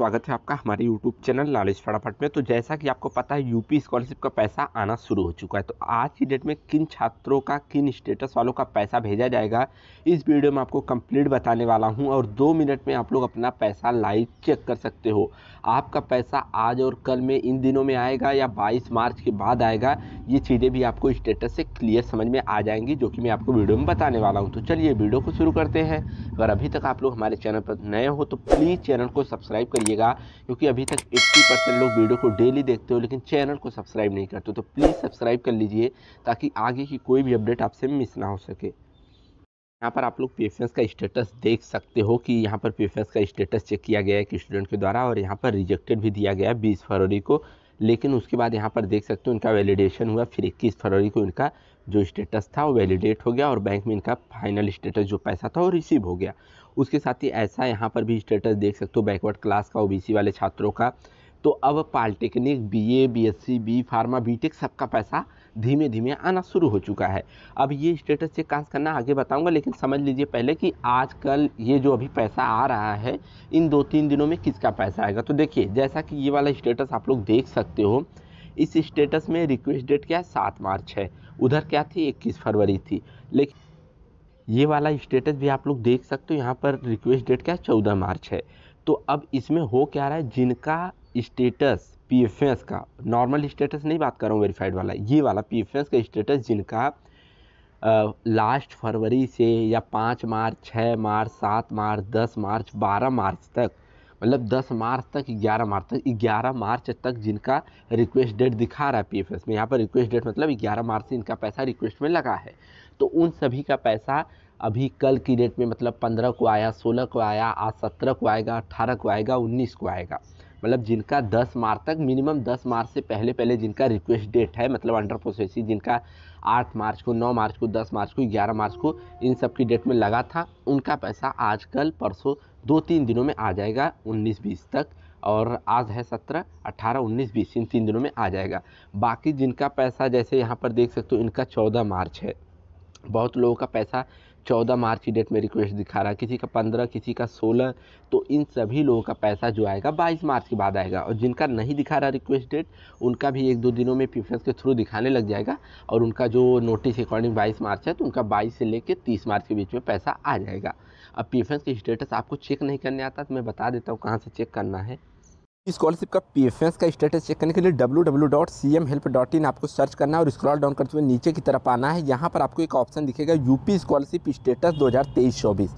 स्वागत है आपका हमारे यूट्यूब चैनल लालेश फटाफट में तो जैसा कि आपको पता है यूपी स्कॉलरशिप का पैसा आना शुरू हो चुका है तो आज की डेट में किन छात्रों का किन स्टेटस वालों का पैसा भेजा जाएगा इस वीडियो में आपको कंप्लीट बताने वाला हूं और दो मिनट में आप लोग अपना पैसा लाइव चेक कर सकते हो आपका पैसा आज और कल में इन दिनों में आएगा या बाईस मार्च के बाद आएगा ये चीज़ें भी आपको स्टेटस से क्लियर समझ में आ जाएंगी जो कि मैं आपको वीडियो में बताने वाला हूँ तो चलिए वीडियो को शुरू करते हैं अगर अभी तक आप लोग हमारे चैनल पर नए हो तो प्लीज़ चैनल को सब्सक्राइब करिए करिएगा क्योंकि अभी तक 80 परसेंट लोग वीडियो को डेली देखते हो लेकिन चैनल को सब्सक्राइब नहीं करते तो प्लीज़ सब्सक्राइब कर लीजिए ताकि आगे की कोई भी अपडेट आपसे मिस ना हो सके यहाँ पर आप लोग पेफेंस का स्टेटस देख सकते हो कि यहाँ पर पेफेंस का स्टेटस चेक किया गया है कि स्टूडेंट के द्वारा और यहाँ पर रिजेक्टेड भी दिया गया है बीस फरवरी को लेकिन उसके बाद यहाँ पर देख सकते हो इनका वैलिडेशन हुआ फिर इक्कीस फरवरी को इनका जो स्टेटस था वो वैलिडेट हो गया और बैंक में इनका फाइनल स्टेटस जो पैसा था वो रिसीव हो गया उसके साथ ही ऐसा यहाँ पर भी स्टेटस देख सकते हो बैकवर्ड क्लास का ओ वाले छात्रों का तो अब polytechnic B A B B pharma tech सबका पैसा धीमे धीमे आना शुरू हो चुका है अब ये स्टेटस चेक कहाँ करना आगे बताऊंगा लेकिन समझ लीजिए पहले कि आजकल ये जो अभी पैसा आ रहा है इन दो तीन दिनों में किसका पैसा आएगा तो देखिए जैसा कि ये वाला स्टेटस आप लोग देख सकते हो इस स्टेटस में रिक्वेस्ट डेट क्या है सात मार्च है उधर क्या थी इक्कीस फरवरी थी लेकिन ये वाला स्टेटस भी आप लोग देख सकते हो यहाँ पर रिक्वेस्ट डेट क्या है चौदह मार्च है तो अब इसमें हो क्या रहा है जिनका स्टेटस पी एफ एस का नॉर्मल स्टेटस नहीं बात कर रहा हूँ वेरीफाइड वाला ये वाला पी एफ एस का स्टेटस जिनका लास्ट फरवरी से या पाँच मार्च छः मार्च सात मार्च दस मार्च बारह मार्च तक मतलब दस मार्च तक ग्यारह मार्च तक ग्यारह मार्च तक जिनका रिक्वेस्ट डेट दिखा रहा है एस में यहाँ पर रिक्वेस्ट डेट मतलब ग्यारह मार्च से इनका पैसा रिक्वेस्ट में लगा है तो उन सभी का पैसा अभी कल की डेट में मतलब पंद्रह को आया सोलह को आया आज सत्रह को आएगा अट्ठारह को आएगा उन्नीस को आएगा मतलब जिनका 10 मार्च तक मिनिमम 10 मार्च से पहले पहले जिनका रिक्वेस्ट डेट है मतलब अंडर प्रोसेसिंग जिनका 8 मार्च को 9 मार्च को 10 मार्च को 11 मार्च को इन सब की डेट में लगा था उनका पैसा आज कल परसों दो तीन दिनों में आ जाएगा उन्नीस बीस तक और आज है सत्रह 18 उन्नीस बीस इन तीन दिनों में आ जाएगा बाकी जिनका पैसा जैसे यहाँ पर देख सकते हो इनका चौदह मार्च है बहुत लोगों का पैसा चौदह मार्च की डेट में रिक्वेस्ट दिखा रहा है किसी का पंद्रह किसी का सोलह तो इन सभी लोगों का पैसा जो आएगा बाईस मार्च के बाद आएगा और जिनका नहीं दिखा रहा रिक्वेस्ट डेट उनका भी एक दो दिनों में पी के थ्रू दिखाने लग जाएगा और उनका जो नोटिस अकॉर्डिंग बाईस मार्च है तो उनका बाईस से लेकर तीस मार्च के बीच में पैसा आ जाएगा अब पी के स्टेटस आपको चेक नहीं करने आता तो मैं बता देता हूँ कहाँ से चेक करना है स्कॉलरशिप का पीएफएस का स्टेटस चेक करने के लिए www.cmhelp.in आपको सर्च करना है और स्क्रॉल डाउन करते हुए नीचे की तरफ आना है यहाँ पर आपको एक ऑप्शन दिखेगा यूपी स्कॉलरशिप स्टेटस 2023-24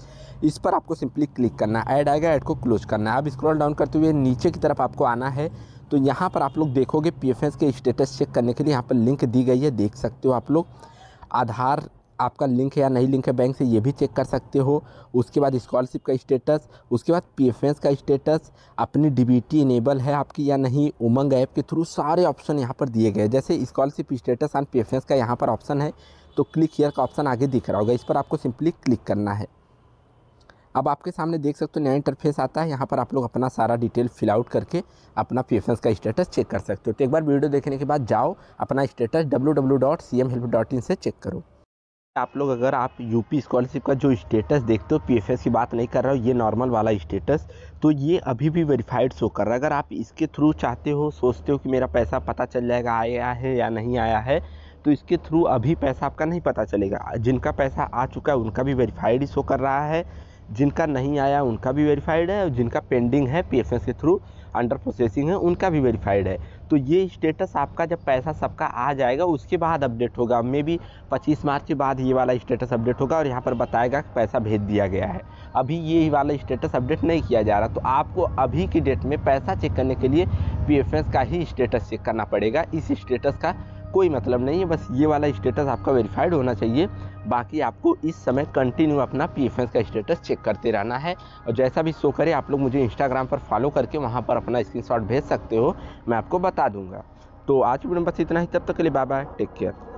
इस पर आपको सिंपली क्लिक करना ऐड आएगा ऐड को क्लोज करना है अब स्क्रॉल डाउन करते हुए नीचे की तरफ आपको आना है तो यहाँ पर आप लोग देखोगे पी के स्टेटस चेक करने के लिए यहाँ पर लिंक दी गई है देख सकते हो आप लोग आधार आपका लिंक है या नहीं लिंक है बैंक से ये भी चेक कर सकते हो उसके बाद स्कॉलरशिप का स्टेटस उसके बाद पी का स्टेटस अपनी डीबीटी इनेबल है आपकी या नहीं उमंग ऐप के थ्रू सारे ऑप्शन यहाँ पर दिए गए जैसे स्कॉलरशिप स्टेटस एंड पी का यहाँ पर ऑप्शन है तो क्लिक हेयर का ऑप्शन आगे दिख रहा होगा इस पर आपको सिंपली क्लिक करना है अब आपके सामने देख सकते हो नया इंटरफेस आता है यहाँ पर आप लोग अपना सारा डिटेल फिल आउट करके अपना पी का स्टेटस चेक कर सकते हो तो एक बार वीडियो देखने के बाद जाओ अपना स्टेटस डब्ल्यू से चेक करो आप लोग अगर आप यूपी स्कॉलरशिप का जो स्टेटस देखते हो पीएफएस की बात नहीं कर रहा हूँ ये नॉर्मल वाला स्टेटस तो ये अभी भी वेरीफाइड शो कर रहा है अगर आप इसके थ्रू चाहते हो सोचते हो कि मेरा पैसा पता चल जाएगा आया है या नहीं आया है तो इसके थ्रू अभी पैसा आपका नहीं पता चलेगा जिनका पैसा आ चुका है उनका भी वेरीफाइड शो कर रहा है जिनका नहीं आया उनका भी वेरीफाइड है और जिनका पेंडिंग है पी के थ्रू अंडर प्रोसेसिंग है उनका भी वेरीफाइड है तो ये स्टेटस आपका जब पैसा सबका आ जाएगा उसके बाद अपडेट होगा मे भी पच्चीस मार्च के बाद ये वाला स्टेटस अपडेट होगा और यहाँ पर बताएगा कि पैसा भेज दिया गया है अभी ये वाला स्टेटस अपडेट नहीं किया जा रहा तो आपको अभी की डेट में पैसा चेक करने के लिए पी का ही स्टेटस चेक करना पड़ेगा इस स्टेटस का कोई मतलब नहीं है बस ये वाला स्टेटस आपका वेरीफाइड होना चाहिए बाकी आपको इस समय कंटिन्यू अपना पी का स्टेटस चेक करते रहना है और जैसा भी शो करे आप लोग मुझे इंस्टाग्राम पर फॉलो करके वहाँ पर अपना स्क्रीन भेज सकते हो मैं आपको बता दूँगा तो आज वीडियो बस इतना ही तब तक के लिए बाय बाय टेक केयर